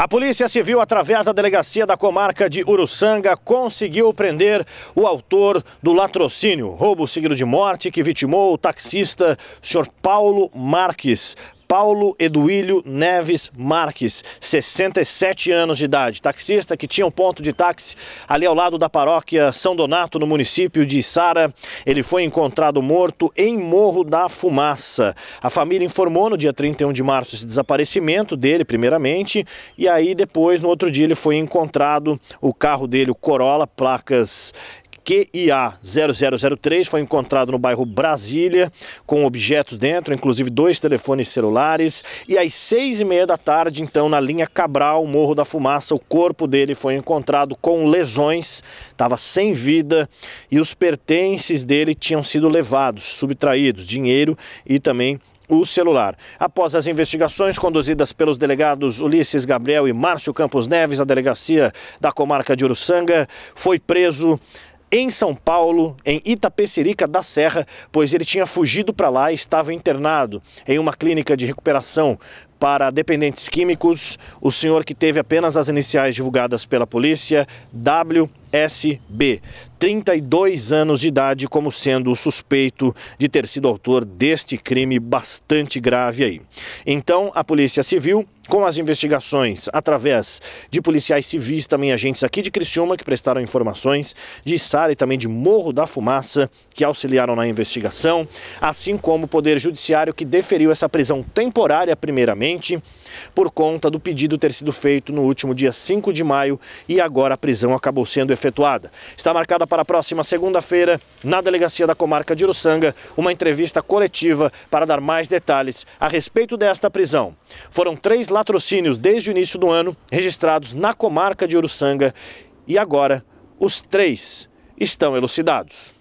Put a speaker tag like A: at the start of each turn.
A: A Polícia Civil, através da delegacia da comarca de Uruçanga, conseguiu prender o autor do latrocínio, roubo seguido de morte, que vitimou o taxista, Sr. Paulo Marques, Paulo Eduílio Neves Marques, 67 anos de idade, taxista que tinha um ponto de táxi ali ao lado da paróquia São Donato, no município de Sara. Ele foi encontrado morto em Morro da Fumaça. A família informou no dia 31 de março esse desaparecimento dele, primeiramente, e aí depois, no outro dia, ele foi encontrado, o carro dele, o Corolla, placas QIA 0003 foi encontrado no bairro Brasília, com objetos dentro, inclusive dois telefones celulares. E às seis e meia da tarde, então, na linha Cabral, Morro da Fumaça, o corpo dele foi encontrado com lesões, estava sem vida e os pertences dele tinham sido levados, subtraídos, dinheiro e também o celular. Após as investigações conduzidas pelos delegados Ulisses Gabriel e Márcio Campos Neves, a delegacia da comarca de Uruçanga, foi preso em São Paulo, em Itapecerica da Serra, pois ele tinha fugido para lá e estava internado em uma clínica de recuperação para dependentes químicos, o senhor que teve apenas as iniciais divulgadas pela polícia, WSB, 32 anos de idade, como sendo o suspeito de ter sido autor deste crime bastante grave aí. Então, a Polícia Civil, com as investigações através de policiais civis, também agentes aqui de Criciúma, que prestaram informações, de Sara e também de Morro da Fumaça, que auxiliaram na investigação, assim como o Poder Judiciário, que deferiu essa prisão temporária, primeiramente por conta do pedido ter sido feito no último dia 5 de maio e agora a prisão acabou sendo efetuada. Está marcada para a próxima segunda-feira, na delegacia da comarca de Uruçanga, uma entrevista coletiva para dar mais detalhes a respeito desta prisão. Foram três latrocínios desde o início do ano registrados na comarca de Uruçanga e agora os três estão elucidados.